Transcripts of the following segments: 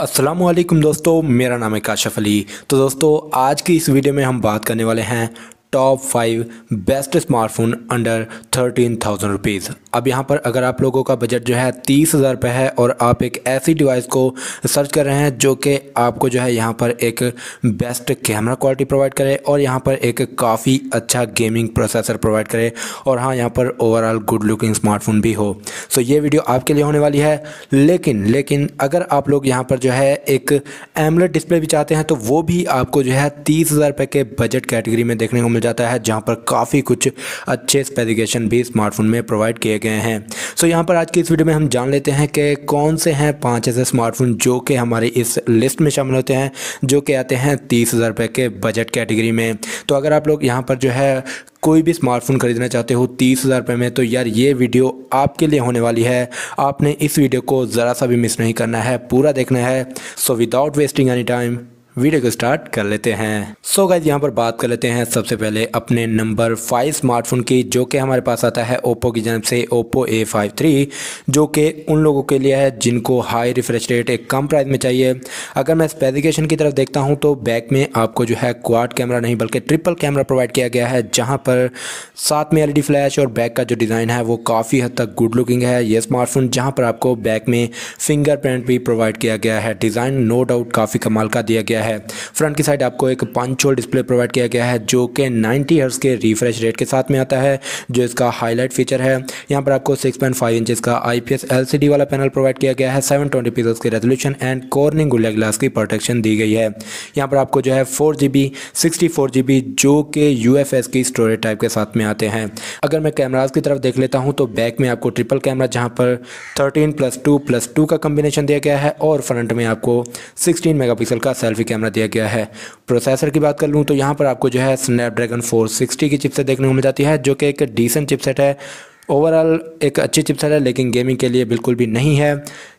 असलम दोस्तों मेरा नाम है काशफ अली तो दोस्तों आज की इस वीडियो में हम बात करने वाले हैं top five best smartphone under thirteen thousand rupees अब यहाँ पर अगर आप लोगों का बजट जो है तीस हज़ार रुपये है और आप एक ऐसी डिवाइस को सर्च कर रहे हैं जो कि आपको जो है यहाँ पर एक बेस्ट कैमरा क्वालिटी प्रोवाइड करे और यहाँ पर एक काफ़ी अच्छा गेमिंग प्रोसेसर प्रोवाइड करे और हाँ यहाँ पर ओवरऑल गुड लुकिंग स्मार्टफोन भी हो सो ये वीडियो आपके लिए होने वाली है लेकिन लेकिन अगर आप लोग यहाँ पर जो है एक एमलेट डिस्प्ले भी चाहते हैं तो वो भी आपको जो है तीस हज़ार रुपये के बजट कैटेगरी में देखने को जाता है जहाँ पर काफ़ी कुछ अच्छे स्पेसिफिकेशन भी स्मार्टफोन में प्रोवाइड किए गए हैं सो यहाँ पर आज की इस वीडियो में हम जान लेते हैं कि कौन से हैं पाँच ऐसे स्मार्टफोन जो कि हमारे इस लिस्ट में शामिल होते हैं जो कि आते हैं तीस हज़ार रुपये के बजट कैटेगरी में तो अगर आप लोग यहाँ पर जो है कोई भी स्मार्टफोन ख़रीदना चाहते हो तीस हज़ार रुपये में तो यार ये वीडियो आपके लिए होने वाली है आपने इस वीडियो को ज़रा सा भी मिस नहीं करना है पूरा देखना है so without wasting any time video को स्टार्ट कर लेते हैं सो so गाइज यहाँ पर बात कर लेते हैं सबसे पहले अपने नंबर फाइव स्मार्टफोन की जो कि हमारे पास आता है ओप्पो की जन्म से ओप्पो ए फाइव थ्री जो कि उन लोगों के लिए है जिनको हाई रिफ्रेश रेट एक कम प्राइस में चाहिए अगर मैं स्पेसिफिकेशन की तरफ देखता हूँ तो बैक में आपको जो है क्वाड कैमरा नहीं बल्कि ट्रिपल कैमरा प्रोवाइड किया गया है जहाँ पर साथ में एल फ्लैश e और बैक का जो डिज़ाइन है वो काफ़ी हद तक गुड लुकिंग है ये स्मार्टफोन जहाँ पर आपको बैक में फिंगरप्रिंट भी प्रोवाइड किया गया है डिज़ाइन नो डाउट काफ़ी कमाल का दिया गया गया है फ्रंट की साइड आपको एक पंचो डिस्प्ले प्रोवाइड किया गया है जो कि नाइन्टी हर्स के रिफ्रेश रेट के साथ में आता है जो इसका हाईलाइट फीचर है यहाँ पर आपको सिक्स पॉइंट फाइव इंचज़ का आई आईपीएस एलसीडी वाला पैनल प्रोवाइड किया गया है सेवन ट्वेंटी पिक्सल्स के resolution and Corning Gorilla glass की प्रोटेक्शन दी गई है यहाँ पर आपको जो है फोर जी बी सिक्सटी जो कि यू की स्टोरेज टाइप के साथ में आते हैं अगर मैं कैमराज की तरफ देख लेता हूँ तो बैक में आपको ट्रिपल कैमरा जहाँ पर thirteen plus two plus two का कम्बिनेशन दिया गया है और फ्रंट में आपको सिक्सटीन मेगा का सेल्फी कैमरा दिया गया है प्रोसेसर की बात कर लूँ तो यहाँ पर आपको जो है स्नैपड्रैगन फोर सिक्सटी की चिपसेट देखने को मिल जाती है जो कि एक डिसेंट चिपसेट है ओवरऑल एक अच्छी चिपसेट है लेकिन गेमिंग के लिए बिल्कुल भी नहीं है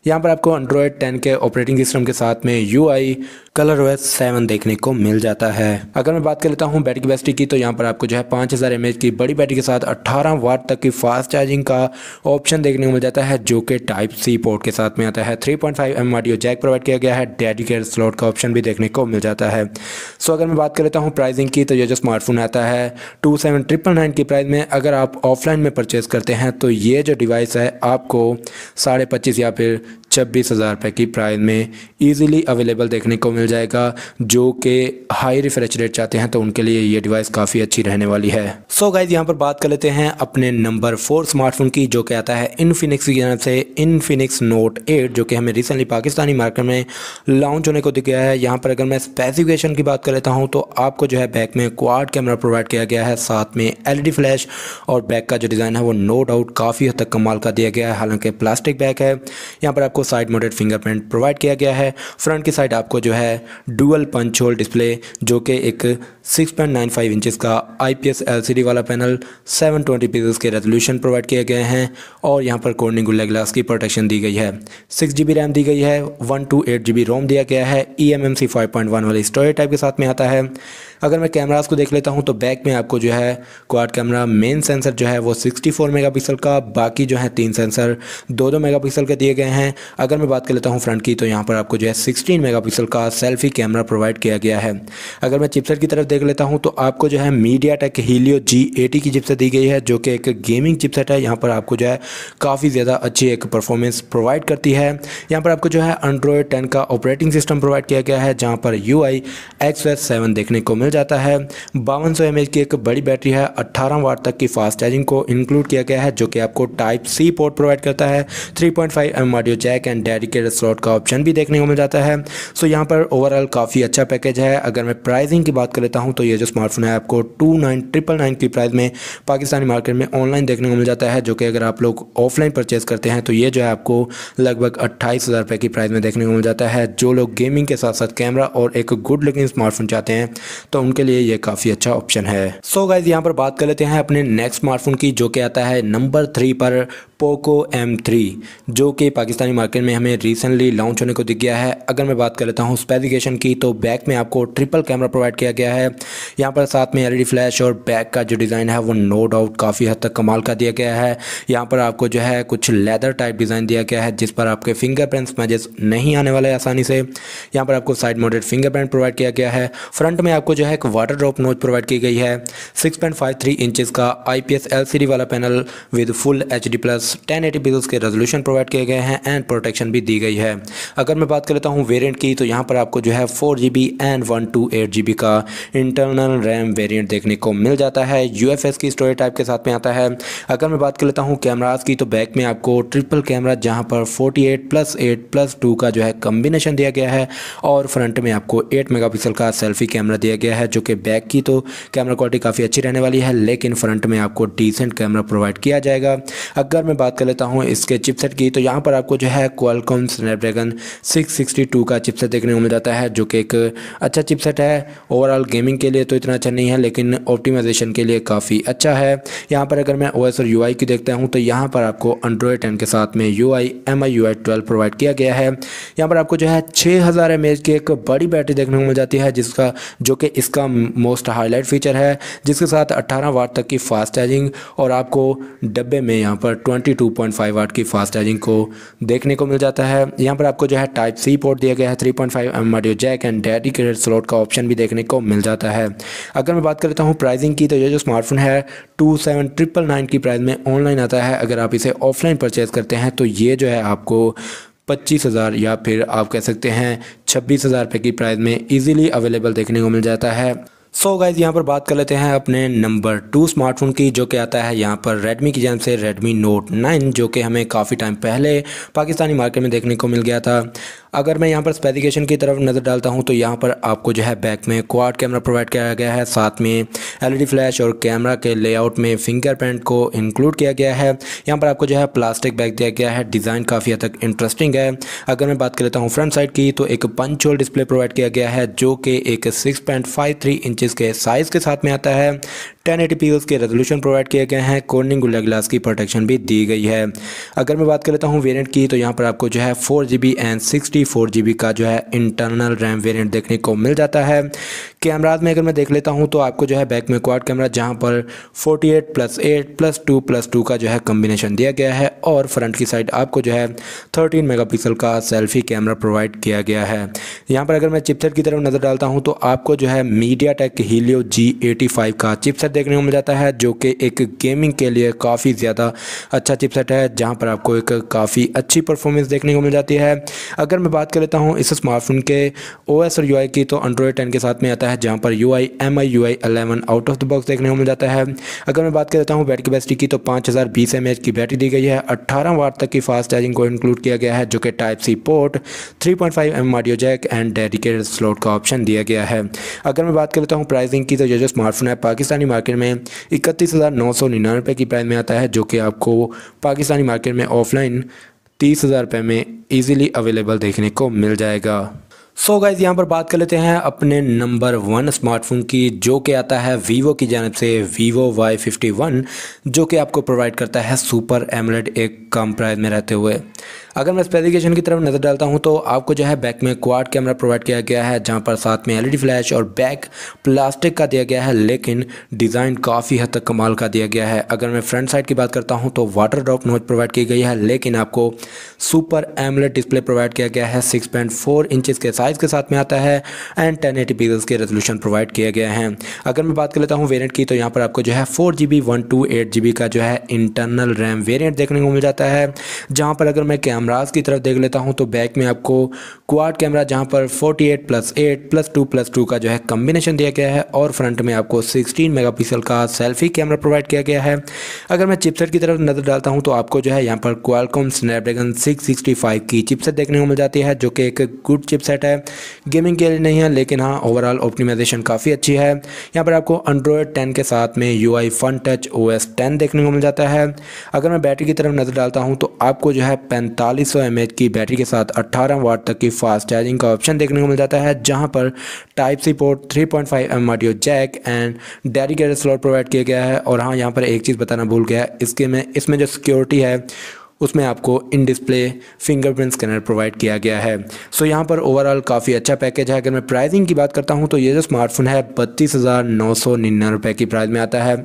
यहाँ पर आपको एंड्रॉयड 10 के ऑपरेटिंग सिस्टम के साथ में U I Color OS seven देखने को मिल जाता है अगर मैं बात कर लेता हूँ बैटरी कैपेसिटी की तो यहाँ पर आपको जो है पाँच हज़ार एम की बड़ी बैटरी के साथ अट्ठारह वाट तक की फास्ट चार्जिंग का ऑप्शन देखने को मिल जाता है जो कि टाइप सी पोर्ट के साथ में आता है three point five M jack provide किया गया है डेडिकेट स्लॉट का ऑप्शन भी देखने को मिल जाता है सो अगर मैं बात कर लेता हूँ प्राइजिंग की तो यह जो स्मार्टफोन आता है टू सेवन ट्रिपल की प्राइस में अगर आप ऑफलाइन में परचेज कर करते हैं तो ये जो डिवाइस है आपको साढ़े पच्चीस या फिर छब्बीस हज़ार रुपये की प्राइस में ईजिली अवेलेबल देखने को मिल जाएगा जो कि हाई रिफ्रेश रेट चाहते हैं तो उनके लिए ये डिवाइस काफ़ी अच्छी रहने वाली है सो गाइज यहाँ पर बात कर लेते हैं अपने नंबर फोर स्मार्टफोन की जो कि आता है इनफिनिक्स की जानब से इनफिनिक्स नोट एट जो कि हमें रिसेंटली पाकिस्तानी मार्केट में लॉन्च होने को दिख गया है यहाँ पर अगर मैं स्पेसिफिकेशन की बात कर लेता हूँ तो आपको जो है बैक में क्वाड कैमरा प्रोवाइड किया गया है साथ में एल फ्लैश e और बैक का जो डिज़ाइन है वो नो डाउट काफ़ी हद तक कमाल का दिया गया है हालांकि प्लास्टिक बैक है यहाँ पर आपको साइड मोडेड फिंगरप्रिंट प्रोवाइड किया गया है फ्रंट की साइड आपको जो है डुअल पंच होल डिस्प्ले जो कि एक 6.95 पॉइंट का आईपीएस एलसीडी वाला पैनल 720 ट्वेंटी के रेजोल्यूशन प्रोवाइड किए गए हैं और यहाँ पर कोर्निंग गुल्ला ग्लास की प्रोटेक्शन दी गई है सिक्स जी रैम दी गई है one two eight G ROM दिया गया है E M M C five point one वाली स्टोरेज टाइप के साथ में आता है अगर मैं कैमरास को देख लेता हूँ तो बैक में आपको जो है क्वाड कैमरा मेन सेंसर जो है वो 64 मेगापिक्सल का बाकी जो है तीन सेंसर दो दो मेगापिक्सल के दिए गए हैं अगर मैं बात कर लेता हूँ फ्रंट की तो यहाँ पर आपको जो है सिक्सटीन मेगापिक्सल का सेल्फी कैमरा प्रोवाइड किया गया है अगर मैं चिपसेट की तरफ देख लेता हूँ तो आपको जो है MediaTek Helio G eighty की चिपसेट दी गई है जो कि एक गेमिंग चिपसेट है यहाँ पर आपको जो है काफ़ी ज़्यादा अच्छी एक परफॉर्मेंस प्रोवाइड करती है यहाँ पर आपको जो है एंड्रॉयड टेन का ऑपरेटिंग सिस्टम प्रोवाइड किया गया है जहाँ पर यू आई एक्स देखने को मिल जाता है बावन सौ की एक बड़ी बैटरी है अट्ठारह वाट तक की फास्ट चार्जिंग को इंक्लूड किया गया है जो कि आपको टाइप सी पोर्ट प्रोवाइड करता है 3.5 point audio jack and dedicated slot का ऑप्शन भी देखने को मिल जाता है सो यहाँ पर ओवरऑल काफ़ी अच्छा पैकेज है अगर मैं प्राइसिंग की बात कर लेता हूँ तो ये जो स्मार्टफोन है आपको टू नाइन ट्रिपल नाइन की प्राइस में पाकिस्तानी मार्केट में ऑनलाइन देखने को मिल जाता है जो कि अगर आप लोग ऑफलाइन परचेज करते हैं तो ये जो है आपको लगभग अट्ठाईस हज़ार रुपये की प्राइस में देखने को मिल जाता है जो लोग गेमिंग के साथ साथ कैमरा और एक गुड लुकिंग स्मार्टफोन चाहते हैं तो उनके लिए ये काफ़ी अच्छा ऑप्शन है सो so गाइज यहाँ पर बात कर लेते हैं अपने नेक्स्ट स्मार्टफोन की जो कि आता है नंबर थ्री पर पोको M3 जो कि पाकिस्तानी मार्केट में हमें रिसेंटली लॉन्च होने को दिख गया है अगर मैं बात कर लेता हूँ स्पेसिफिकेशन की तो बैक में आपको ट्रिपल कैमरा प्रोवाइड किया गया है यहाँ पर साथ में एलईडी फ्लैश e और बैक का जो डिज़ाइन है वो नो डाउट काफ़ी हद तक कमाल का दिया गया है यहाँ पर आपको जो है कुछ लेदर टाइप डिज़ाइन दिया गया है जिस पर आपके फिंगरप्रिंट स्मजेस नहीं आने वाले आसानी से यहाँ पर आपको साइड मोडेड फिंगरप्रिंट प्रोवाइड किया गया है फ्रंट में आपको जो है है एक वाटर ड्रॉप नोच प्रोवाइड की गई है 6.53 पॉइंट का आईपीएस एलसीडी वाला panel with full HD plus 1080 eighty के रेजोल्यूशन प्रोवाइड किए गए हैं एंड प्रोटेक्शन भी दी गई है अगर मैं बात कर लेता हूँ वेरियंट की तो यहाँ पर आपको जो है फोर एंड वन का इंटरनल रैम वेरियंट देखने को मिल जाता है यू की स्टोरेज टाइप के साथ में आता है अगर मैं बात कर लेता हूँ कैमराज की तो बैक में आपको ट्रिपल कैमरा जहाँ पर 48 प्लस एट प्लस टू का जो है कम्बिनेशन दिया गया है और फ्रंट में आपको 8 मेगापिक्सल का सेल्फी कैमरा दिया गया है है जो कि बैक की तो कैमरा क्वालिटी काफ़ी अच्छी रहने वाली है लेकिन फ्रंट में आपको डिसेंट कैमरा प्रोवाइड किया जाएगा अगर मैं बात कर लेता हूँ इसके चिपसेट की तो यहाँ पर आपको जो है क्वालकॉम स्नैपड्रैगन सिक्स का चिपसेट देखने को मिल जाता है जो कि एक अच्छा चिपसेट है ओवरऑल गेमिंग के लिए तो इतना अच्छा नहीं है लेकिन ऑप्टिमाइजेशन के लिए काफ़ी अच्छा है यहाँ पर अगर मैं ओ और यू की देखता हूँ तो यहाँ पर आपको एंड्रॉयड टेन के साथ में U I M I U I twelve provide किया गया है यहाँ पर आपको जो है छः हज़ार की एक बड़ी बैटरी देखने को मिल जाती है जिसका जो कि इसका मोस्ट हाईलाइट फीचर है जिसके साथ 18 वाट तक की फास्ट चार्जिंग और आपको डब्बे में यहाँ पर 22.5 वाट की फास्ट चार्जिंग को देखने को मिल जाता है यहाँ पर आपको जो है टाइप सी पोर्ट दिया गया है 3.5 point five jack and dedicated slot का ऑप्शन भी देखने को मिल जाता है अगर मैं बात कर लेता हूँ प्राइसिंग की तो ये जो स्मार्टफोन है टू सेवन ट्रिपल नाइन की प्राइस में ऑनलाइन आता है अगर आप इसे ऑफलाइन परचेज़ करते हैं तो ये जो है आपको पच्चीस हज़ार या फिर आप कह सकते हैं छब्बीस हज़ार रुपये की प्राइस में इजीली अवेलेबल देखने को मिल जाता है सो so गाइज यहाँ पर बात कर लेते हैं अपने नंबर टू स्मार्टफोन की जो कि आता है यहाँ पर Redmi की जान से Redmi Note 9 जो कि हमें काफ़ी टाइम पहले पाकिस्तानी मार्केट में देखने को मिल गया था अगर मैं यहाँ पर स्पेसिफिकेशन की तरफ नज़र डालता हूँ तो यहाँ पर आपको जो है बैक में क्वाड कैमरा प्रोवाइड किया गया है साथ में एलईडी फ्लैश e और कैमरा के लेआउट में फिंगरप्रिंट को इंक्लूड किया गया है यहाँ पर आपको जो है प्लास्टिक बैग दिया गया है डिज़ाइन काफ़ी हद तक इंटरेस्टिंग है अगर मैं बात कर लेता हूँ फ्रंट साइड की तो एक पंच होल डिस्प्ले प्रोवाइड किया गया है जो कि एक six point five three inches के साइज़ के साथ में आता है टेन एटी पी उसके रेजोल्यूशन प्रोवाइड किए गए हैं कोर्निंग गुल्ला ग्लास की प्रोटेक्शन भी दी गई है अगर मैं बात कर लेता हूँ वेरिएंट की तो यहाँ पर आपको जो है four G B and sixty four G B का जो है इंटरनल रैम वेरिएंट देखने को मिल जाता है कैमराज में अगर मैं देख लेता हूँ तो आपको जो है बैक में क्वाड कैमरा जहाँ पर forty eight plus eight plus two plus two का जो है कम्बिनेशन दिया गया है और फ्रंट की साइड आपको जो है थर्टीन मेगा पिक्सल का सेल्फी कैमरा प्रोवाइड किया गया है यहाँ पर अगर मैं चिपसेट की तरफ नज़र डालता हूँ तो आपको जो है MediaTek Helio G eighty five का चिपसेट देखने को मिल जाता है जो कि एक गेमिंग के लिए काफ़ी ज़्यादा अच्छा चिपसेट है जहाँ पर आपको एक काफ़ी अच्छी परफॉर्मेंस देखने को मिल जाती है अगर मैं बात कर लेता हूँ इस स्मार्टफोन के ओ और यू की तो एंड्रॉयड टेन के साथ में आता है जहाँ पर U I M I U I eleven out of the box देखने को मिल जाता है अगर मैं बात कर लेता हूँ बैटरी कैपेसिटी की तो पाँच हज़ार बीस एम एच की बैटरी दी गई है अट्ठारह वाट तक की फास्ट चार्जिंग को इंक्लूड किया गया है जो कि type C port three point five M audio jack and dedicated slot का ऑप्शन दिया गया है अगर मैं बात कर लेता हूँ प्राइसिंग की तो ये जो स्मार्टफोन है पाकिस्तानी मार्केट मार्केट में इकतीस हज़ार नौ सौ निन्यानवे रुपये की प्राइस में आता है जो कि आपको पाकिस्तानी मार्केट में ऑफलाइन तीस हज़ार रुपये में ईजिली अवेलेबल देखने को मिल जाएगा सो गाइज यहाँ पर बात कर लेते हैं अपने नंबर वन स्मार्टफोन की जो कि आता है वीवो की जानब से वीवो वाई फिफ्टी वन जो कि आपको प्रोवाइड करता है सुपर एमलेट एक कम प्राइस में रहते हुए अगर मैं स्पेसिफिकेशन की तरफ नज़र डालता हूँ तो आपको जो है बैक में क्वाड कैमरा प्रोवाइड किया गया है जहाँ पर साथ में एलईडी फ्लैश e और बैक प्लास्टिक का दिया गया है लेकिन डिज़ाइन काफ़ी हद तक कमाल का दिया गया है अगर मैं फ्रंट साइड की बात करता हूँ तो वाटर ड्रॉप नोच प्रोवाइड की गई है लेकिन आपको सुपर एमलेट डिस्प्ले प्रोवाइड किया गया है सिक्स पॉइंट फोर इंचज़ के साइज़ के साथ में आता है एंड टेन एटी पिक्सल्स के रेजोल्यूशन प्रोवाइड किया गया है अगर मैं बात कर लेता हूँ वेरियंट की तो यहाँ पर आपको जो है four G B one two eight G B का जो है इंटरनल रैम वेरियंट देखने को मिल जाता है जहाँ पर अगर मैं कैमरा कैमराज की तरफ देख लेता हूँ तो बैक में आपको क्वाड कैमरा जहाँ पर 48 plus eight plus two plus two का जो है कम्बिनेशन दिया गया है और फ्रंट में आपको 16 मेगापिक्सल का सेल्फी कैमरा प्रोवाइड किया गया है अगर मैं चिपसेट की तरफ नज़र डालता हूँ तो आपको जो है यहाँ पर क्वालकॉम स्नैपड्रैगन 665 की चिपसेट देखने को मिल जाती है जो कि एक गुड चिपसेट है गेमिंग के लिए नहीं है लेकिन हाँ ओवरऑल ऑप्टिमाइजेशन काफ़ी अच्छी है यहाँ पर आपको एंड्रॉयड टेन के साथ में U I Funtouch O S ten देखने को मिल जाता है अगर मैं बैटरी की तरफ नज़र डालता हूँ तो आपको जो है पैंतालीस चालीस सौ की बैटरी के साथ 18 वाट तक की फास्ट चार्जिंग का ऑप्शन देखने को मिल जाता है जहां पर type C port 3.5 point audio jack and dedicated slot provide किया गया है और हाँ यहाँ पर एक चीज़ बताना भूल गया इसके में इसमें जो सिक्योरिटी है उसमें आपको in display fingerprint scanner provide किया गया है सो यहाँ पर ओवरऑल काफ़ी अच्छा पैकेज है अगर मैं प्राइसिंग की बात करता हूँ तो ये जो स्मार्टफोन है बत्तीस हज़ार नौ सौ निन्यानवे रुपये की प्राइस में आता है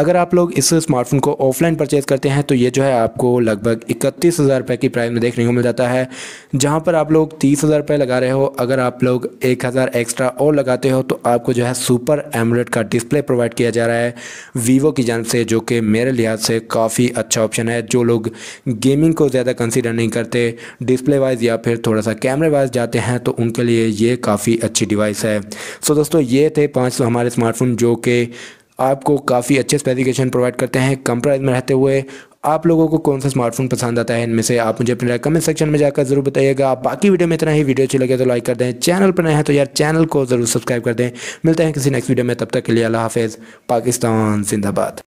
अगर आप लोग इस स्मार्टफोन को ऑफलाइन परचेज़ करते हैं तो ये जो है आपको लगभग इकतीस हज़ार रुपये की प्राइस में देखने को मिल जाता है जहाँ पर आप लोग तीस हज़ार रुपये लगा रहे हो अगर आप लोग एक हज़ार एक्स्ट्रा और लगाते हो तो आपको जो है सुपर एमरेड का डिस्प्ले प्रोवाइड किया जा रहा है वीवो की जान से जो कि मेरे लिहाज से काफ़ी अच्छा ऑप्शन है जो लोग गेमिंग को ज़्यादा कंसिडर नहीं करते डिस्प्ले वाइज या फिर थोड़ा सा कैमरे वाइज जाते हैं तो उनके लिए ये काफ़ी अच्छी डिवाइस है सो दोस्तों ये थे पाँच सौ हमारे स्मार्टफोन जो कि आपको काफ़ी अच्छे स्पेसिफिकेशन प्रोवाइड करते हैं कम प्राइस में रहते हुए आप लोगों को कौन सा स्मार्टफोन पसंद आता है इनमें से आप मुझे अपने कमेंट सेक्शन में जाकर जरूर बताइएगा बाकी वीडियो में इतना ही वीडियो अच्छी लगे तो लाइक कर दें चैनल पर नए हैं तो यार चैनल को ज़रूर सब्सक्राइब कर दें मिलते हैं किसी नेक्स्ट वीडियो में तब तक के लिए अल्लाह हाफिज़ पाकिस्तान जिंदाबाद